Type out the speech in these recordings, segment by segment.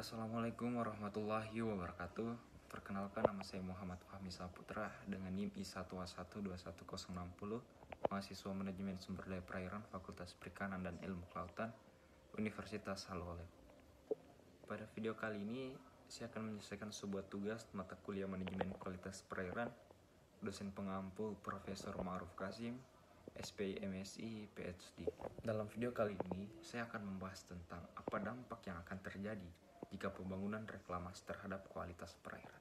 Assalamualaikum warahmatullahi wabarakatuh Perkenalkan nama saya Muhammad Fahmi Saputra dengan NIM I1212160 Mahasiswa Manajemen Sumber Daya Perairan Fakultas Perikanan dan Ilmu Kelautan Universitas Halolep Pada video kali ini saya akan menyelesaikan sebuah tugas mata kuliah Manajemen Kualitas Perairan dosen pengampu Profesor Ma'ruf Kasim SPI MSI PhD. Dalam video kali ini, saya akan membahas tentang apa dampak yang akan terjadi jika pembangunan reklamasi terhadap kualitas perairan.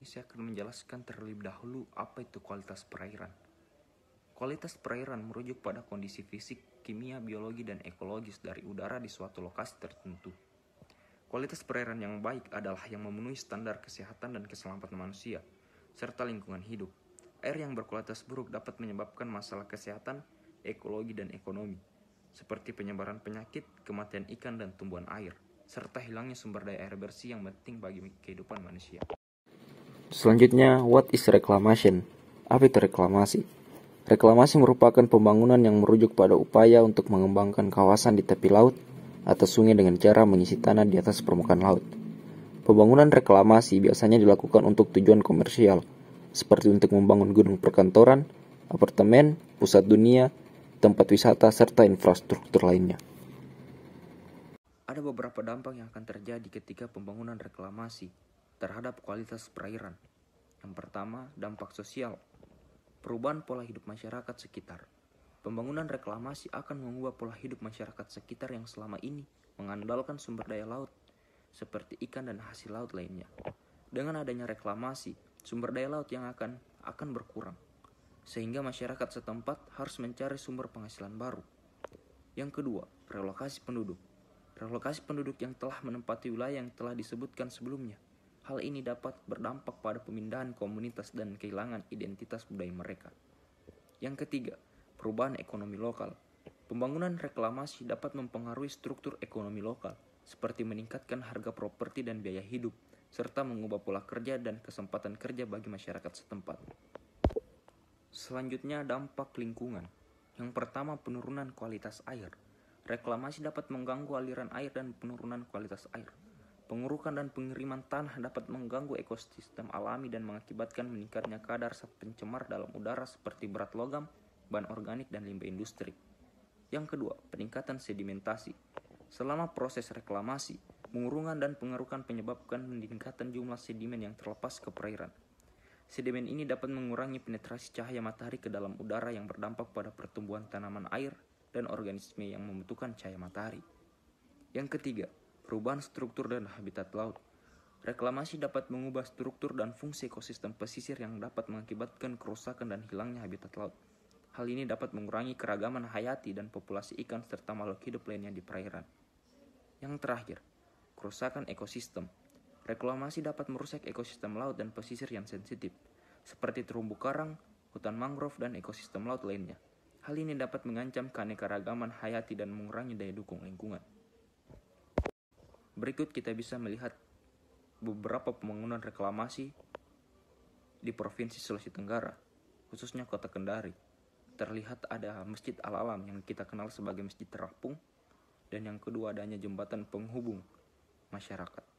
Ini saya akan menjelaskan terlebih dahulu apa itu kualitas perairan. Kualitas perairan merujuk pada kondisi fisik, kimia, biologi, dan ekologis dari udara di suatu lokasi tertentu. Kualitas perairan yang baik adalah yang memenuhi standar kesehatan dan keselamatan manusia, serta lingkungan hidup Air yang berkualitas buruk dapat menyebabkan masalah kesehatan, ekologi, dan ekonomi, seperti penyebaran penyakit, kematian ikan dan tumbuhan air, serta hilangnya sumber daya air bersih yang penting bagi kehidupan manusia. Selanjutnya, what is reclamation? Apa itu reklamasi? Reklamasi merupakan pembangunan yang merujuk pada upaya untuk mengembangkan kawasan di tepi laut atau sungai dengan cara mengisi tanah di atas permukaan laut. Pembangunan reklamasi biasanya dilakukan untuk tujuan komersial, seperti untuk membangun gedung perkantoran, apartemen, pusat dunia, tempat wisata, serta infrastruktur lainnya. Ada beberapa dampak yang akan terjadi ketika pembangunan reklamasi terhadap kualitas perairan. Yang pertama, dampak sosial. Perubahan pola hidup masyarakat sekitar. Pembangunan reklamasi akan mengubah pola hidup masyarakat sekitar yang selama ini mengandalkan sumber daya laut, seperti ikan dan hasil laut lainnya. Dengan adanya reklamasi, sumber daya laut yang akan akan berkurang, sehingga masyarakat setempat harus mencari sumber penghasilan baru. Yang kedua, relokasi penduduk. Relokasi penduduk yang telah menempati wilayah yang telah disebutkan sebelumnya. Hal ini dapat berdampak pada pemindahan komunitas dan kehilangan identitas budaya mereka. Yang ketiga, perubahan ekonomi lokal. Pembangunan reklamasi dapat mempengaruhi struktur ekonomi lokal, seperti meningkatkan harga properti dan biaya hidup, serta mengubah pola kerja dan kesempatan kerja bagi masyarakat setempat. Selanjutnya, dampak lingkungan. Yang pertama, penurunan kualitas air. Reklamasi dapat mengganggu aliran air dan penurunan kualitas air. Pengurukan dan pengiriman tanah dapat mengganggu ekosistem alami dan mengakibatkan meningkatnya kadar zat pencemar dalam udara seperti berat logam, bahan organik, dan limbah industri. Yang kedua, peningkatan sedimentasi. Selama proses reklamasi, pengurungan dan pengerukan penyebabkan peningkatan jumlah sedimen yang terlepas ke perairan. Sedimen ini dapat mengurangi penetrasi cahaya matahari ke dalam udara yang berdampak pada pertumbuhan tanaman air dan organisme yang membutuhkan cahaya matahari. Yang ketiga, perubahan struktur dan habitat laut. Reklamasi dapat mengubah struktur dan fungsi ekosistem pesisir yang dapat mengakibatkan kerusakan dan hilangnya habitat laut. Hal ini dapat mengurangi keragaman hayati dan populasi ikan serta makhluk hidup lainnya di perairan. Yang terakhir, kerusakan ekosistem. Reklamasi dapat merusak ekosistem laut dan pesisir yang sensitif, seperti terumbu karang, hutan mangrove, dan ekosistem laut lainnya. Hal ini dapat mengancam keanekaragaman hayati dan mengurangi daya dukung lingkungan. Berikut kita bisa melihat beberapa pembangunan reklamasi di Provinsi Sulawesi Tenggara, khususnya kota Kendari. Terlihat ada Masjid Al-Alam yang kita kenal sebagai Masjid Terapung, dan yang kedua adanya jembatan penghubung masyarakat.